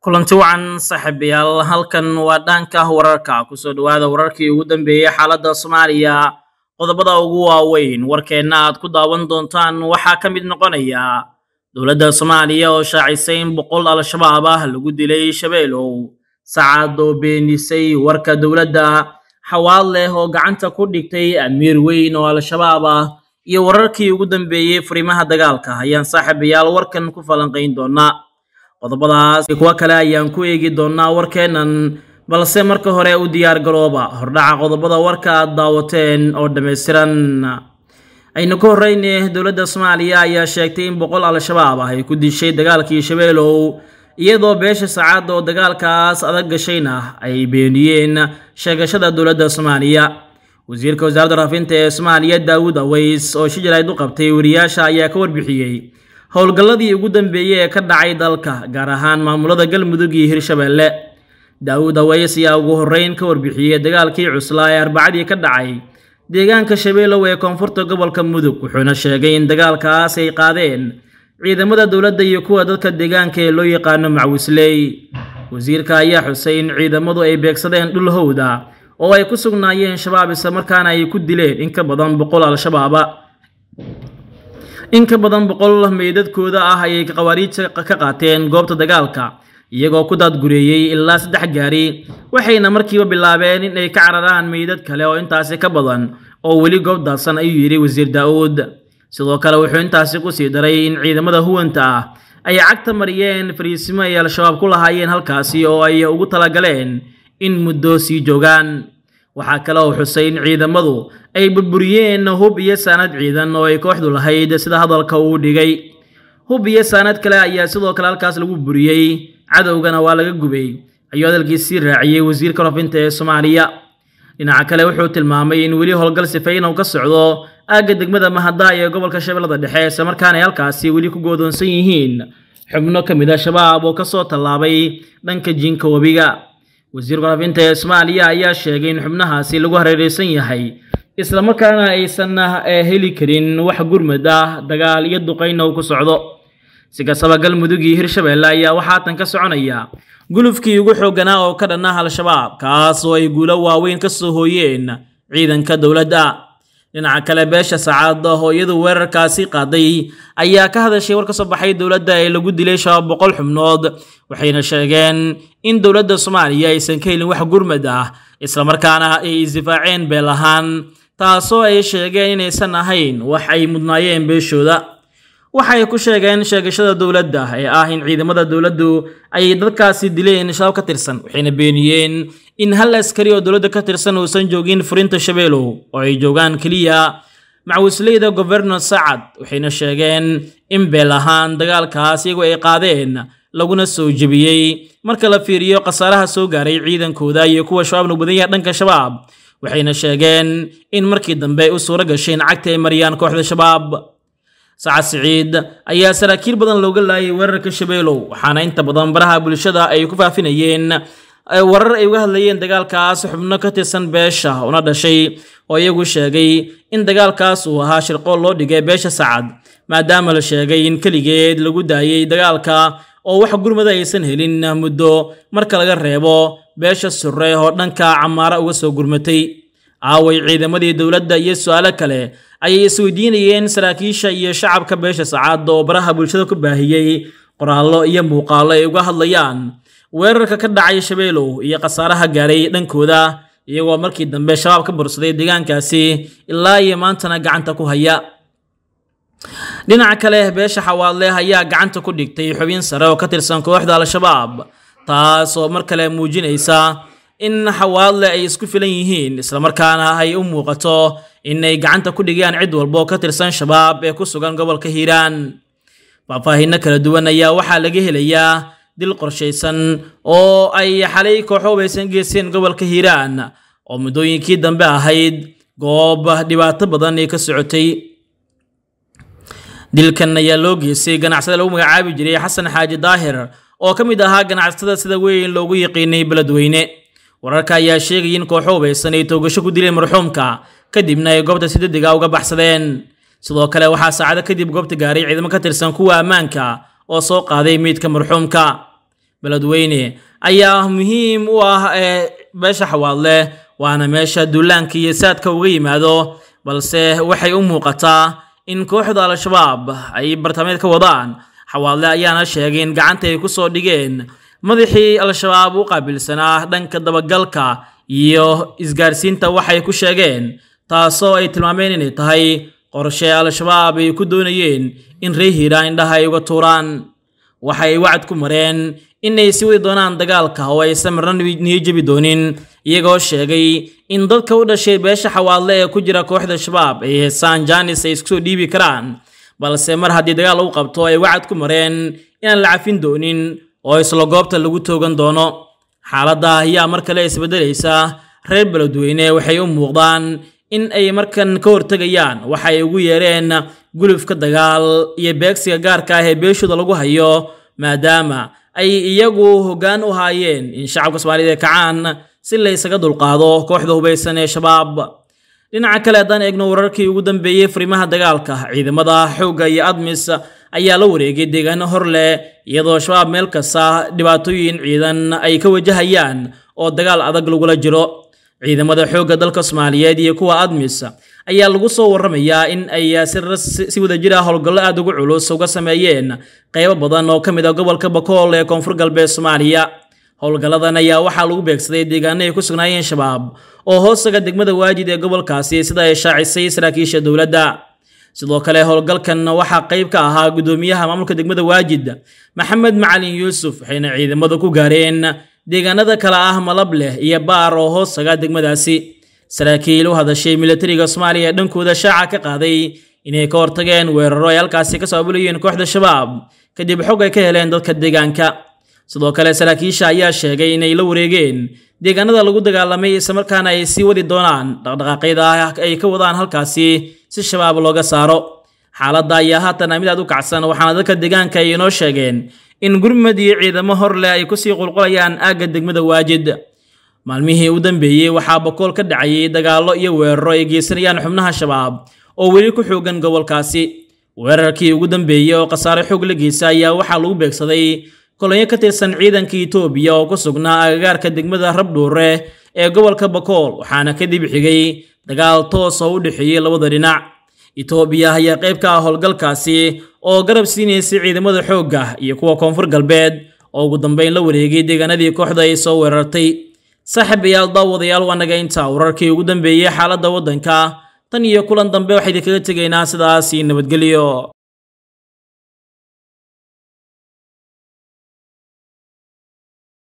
kulanti wacan saaxiibayaal halkan waa dhaanka wararka ku soo dhawaada wararkii ugu dambeeyey xaaladda soomaaliya qodobada ugu waaweyn warkeenna aad ku daawan doontaan waxaa ka mid noqonaya dowladda soomaaliya oo shaacisay in boqol al-shabaab ah lagu dilay shabeelow sacaadoo beenisay warka dowladda xawaad leh oo gacanta ku dhigtay amiir weyn oo al-shabaab ah iyo wararkii ugu dambeeyey furimaha dagaalka ayaan saaxiibayaal warkan ku falanqayn doonaa qodobadaas kuwa kale ayaan ku eegi doonaa warkeennan balse marka hore u diyaar garooba hordhaca qodobada warka aad daawateen oo dhammaystiran aynu ka horreyne dowladda soomaaliya ayaa sheegtay in boqol al-shabaab ah ay ku dishay dagaalkii shabeelow iyadoo beesha saacadda oo dagaalkaas adag gashayna ay beeniyeen sheegashada dowladda soomaaliya wasiirka wasaaradda raafinta ee soomaaliya daawud aways oo shi jarayd u qabtay wariyaasha ayaa ka warbixiyey howlgalladii ugu dambeeyey ee ka dhacay dalka gaar ahaan maamulada galmudug iyo hirshabeelle daawuud aweys ayaa ugu horreyn ka warbixiyey dagaalkii cuslaa ee arbacadii ka dhacay deegaanka shabeelow ee koonfurta gobolka mudug wuxuuna sheegay in dagaalkaas ay qaadeen ciidamada dowladda iyo kuwa dadka deegaanka ee loo yaqaano macwisley wasiirka ayaa xusay in ciidamadu ay beegsadeen dhul howda oo ay ku sugnaayeen shabaab islamarkaana ay ku dileen in ka badan boqol al-shabaaba in ka badan boqol meydadkooda ah ayay khawaariija ka qaateen goobta dagaalka iyagoo ku daadgureeyey ilaa saddex gaari waxayna markiiba bilaabeen in ay ka cararaan meydad kale oo intaasi ka badan oo weli goob daadsan ayuu yidhi wasiir daa'uud sidoo kale wuxuu intaasi ku sii daray in ciidamada huwanta ah ay cagta mariyeen fariisimo ay al-shabaab ku lahaayeen halkaasi oo ay ugu talagaleen in muddo sii joogaan waxaa kale xusay in ciidamadu ay burburiyeen hub iyo saanad ciidan oo ay kooxdu lahayd sida hadalka uu dhigay hub iyo saanad kale ayaa sidoo kale halkaas lagu buriyey cadowgana waa laga gubay ayuu hadalkii sii raaciyey wasiirka rafinta ee soomaaliya dhinaca kale wuxuu tilmaamay in weli howlgal sifeyn ka socdo aagga degmada mahadaha ee gobolka shabeellada dhexe isla markaana ay halkaasi weli ku goodoonsan yihiin xubno ka mid a ah shabaab oo ka soo tallaabay dhanka jinka webiga wasiir waraafinta ee soomaaliya ayaa sheegay in xubnahaasi lagu hareereysan yahay islamarkaana aysanna ah, eh, heli karin wax gurmad ah dagaal iyo duqayn uu ku socdo si kastaba galmudug iyo hirshabeelle ayaa waxaa haatan ka soconaya gulufkii ugu xoogganaa oo ka dhanna al-shabaab kaas oo ay guulo waaweyn ka soo hooyeen ciidanka dowladda dhinaca kale beesha sacaada hooyada weerarkaasi qaaday ayaa ka hadashay war ka soo baxay dowladda ee lagu dilay shabaab boqol xubnood waxayna sheegeen in dowladda soomaaliya aysan ka helin wax gurmad ah islamarkaana ay isdifaaceen beel ahaan taasoo ay sheegeen inaysan ahayn wax ay mudnaayeen beeshooda waxay ku sheegeen sheegashada dowladda ee ah in ciidamada dowladdu ay dadkaasi dileen shabaab ka tirsan waxayna beeniyeen in hal askari oo dowladda ka tirsan uusan joogin furinta shabeelow oo ay joogaan keliya macawisleyda governo sacad waxayna sheegeen in beel ahaan dagaalkaas iyagu ay qaadeen laguna soo jebiyey marka la fiiriyo khasaaraha soo gaaray ciidankooda iyo kuwa shabaab nagu badan yahay dhanka shabaab waxayna sheegeen in markii dambe ay u suuro gasheen cagta ay mariyaan kooxda shabaab sacad siciid ayaa saraakiil badan looga laayay weerarka shabeelow waxaana inta badan baraha bulshada ay ku faafinayeen warar ay uga hadlayeen dagaalkaas xubno ka tirsan beesha una dhashay oo iyagu sheegay in dagaalkaas uu ahaa shirqool loo dhigay beesha sacad maadaama la sheegay in keligeed lagu daayey dagaalka oo wax gurmada aysan helin muddo marka laga reebo beesha surre oo dhanka camaara uga soo gurmatay aaway ciidamadii dowladda iyo su-aalo kale ayay isweydiinayeen saraakiisha iyo shacabka beesha sacad oo baraha bulshada ku baahiyey qoraallo iyo muuqaallo ay uga hadlayaan weerarka ka dhacay shabeelow iyo khasaaraha gaaray dhankooda iyagoo markii dambe shabaab ka bursaday deegaankaasi ilaa iyo maantana gacanta ku haya dhinaca kale beesha xawaadle ayaa gacanta ku dhigtay xubin sare oo ka tirsan kooxda al-shabaab taasoo mar kale muujinaysa in xawaadle ay isku filan yihiin islamarkaana ay u muuqato inay gacanta ku dhigaan cid walbo ka tirsan shabaab ee ku sugan gobolka hiiraan faahfaahinno kala duwan ayaa waxaa laga helayaa dil qorshaysan oo ay xalay kooxo hubaysan geeseen gobolka hiiraan oo muddooyinkii dambe ahayd goob dhibaato badan ay ka socotay dilkan ayaa loo geystay ganacsada lagu magacaabi jiray xasan xaaji daahir oo ka mid ahaa ganacsatada sida weyn loogu yiqiinay beledweyne wararka ayaa sheegaya in kooxo hubaysan ay toogasho ku dileen marxuumka kadibna ay goobta si degdega uga baxsadeen sidoo kale waxaa saacado kadib goobta gaaray ciidamo ka tirsan kuwa ammaanka oo soo qaaday meydka marxuumka beledweyne ayaa muhiim u ah ee eh, beesha xawaadleh waana meesha duulaanka iyo saadka uga yimaado balse waxay u muuqataa in kooxda al-shabaab ay bartameed ka wadaan xawaadle ayaana sheegay in gacanta ay ku soo dhigeen madaxii al-shabaab u qaabilsanaa dhanka dabagalka iyo isgaarsiinta waxay ku sheegeen taasoo ay tilmaameen inay tahay qorshe al-shabaab ay ku doonayeen in ree hiiraan indhaha ay uga tuuraan waxay wacad ku mareen inay si wadi doonaan dagaalka oo aysan marna niyo jebi doonin iyagoo sheegay in dadka u dhashay beesha xawaadle ee ku jira kooxda shabaab ay heesaan jaanis ay isku soo dhiibi karaan balse mar haddii dagaal lagu qabto ay wacad ku mareen inaan la cafin doonin oo isla goobta lagu toogan doono xaaladda ayaa mar kale isbeddelaysa reer beledweyne waxay u muuqdaan in ay markan ka hortegayaan waxa ay ugu yeereen gulufka dagaal iyo beegsiga gaarka ah ee beeshooda lagu hayo maadaama ay iyagu hoggaan u haayeen in shacabka soomaaliyed ee kacaan si laysaga dulqaado kooxda hubaysan ee shabaab dhinaca kale haddaan eegno wararkii ugu dambeeyey furimaha dagaalka ciidamada xoogga iyo admis ayaa la wareegay deegaano horleh iyadoo shabaab meel kasta dhibaatooyin ciidan ay ka wajahayaan oo dagaal adag lagula jiro ciidamada xoogga dalka soomaaliyeed iyo kuwa admis ayaa lagu soo warramayaa in ay ah, si wadajir ah howlgallo aad ugu culus uga sameeyeen qaybo badan oo ka mid ah gobolka bakool ee koonfur galbeed soomaaliya howlgalladan ayaa waxaa lagu beegsaday deegaano ay ku sugnaayeen shabaab oo hoostaga degmada waajid ee gobolkaasi sida ay shaacisay saraakiisha dowladda sidoo kale howlgalkan waxaa qayb ka ahaa guddoomiyaha maamulka degmada waajid maxamed macalin yuusuf waxayna ciidamadu ku gaareen deegaanada kale ah malab leh iyo baar oo hoostaga degmadaasi saraakiil u hadashay milatariga soomaaliya ee dhankooda shaaca ka qaaday inay ka hortageen weeraro ay halkaasi ka soo abulayeen kooxda shabaab kadib xog ay ka heleen dadka deegaanka sidoo kale saraakiisha ayaa sheegay inay la wareegeen deegaanada lagu dagaalamay islamarkaana ay sii wadi doonaan dhaqdhaqaaqyada ah ay ka wadaan halkaasi si shabaab looga saaro xaaladda ayaa haatana mid aad u kacsan waxaana dadka deegaanka ay inoo sheegeen in gurmad iyo ciidamo hor leh ay kusii qulqulayaan aagga degmada waajid maalmihii u dambeeyey waxaa bakool ka dhacayay dagaallo iyo weeraro ay geysanayaan xubnaha shabaab oo weli ku xoogan gobolkaasi weerarkii ugu dambeeyey oo khasaare xoog la geysa ayaa waxaa lagu beegsaday kolonyo ka tirsan ciidanka itoobiya oo ku sugnaa agagaarka degmada rabdhuure ee gobolka bakool waxaana kadib xigay dagaal toos oo u dhexeeyey labada dhinac itoobiya ayaa qayb ka ah howlgalkaasi oo garab siinaysay ciidamada xoogga iyo kuwa koonfur galbeed oo ugu dambeyn la wareegay deegaanadii kooxda ay soo weerartay saaxiibayaal daawadayaal waa naga intaa wararkii ugu dambeeyey xaaladda waddanka tan iyo kulan dambe waxaydi idinkaga tegaynaa sidaasi nabadgelyo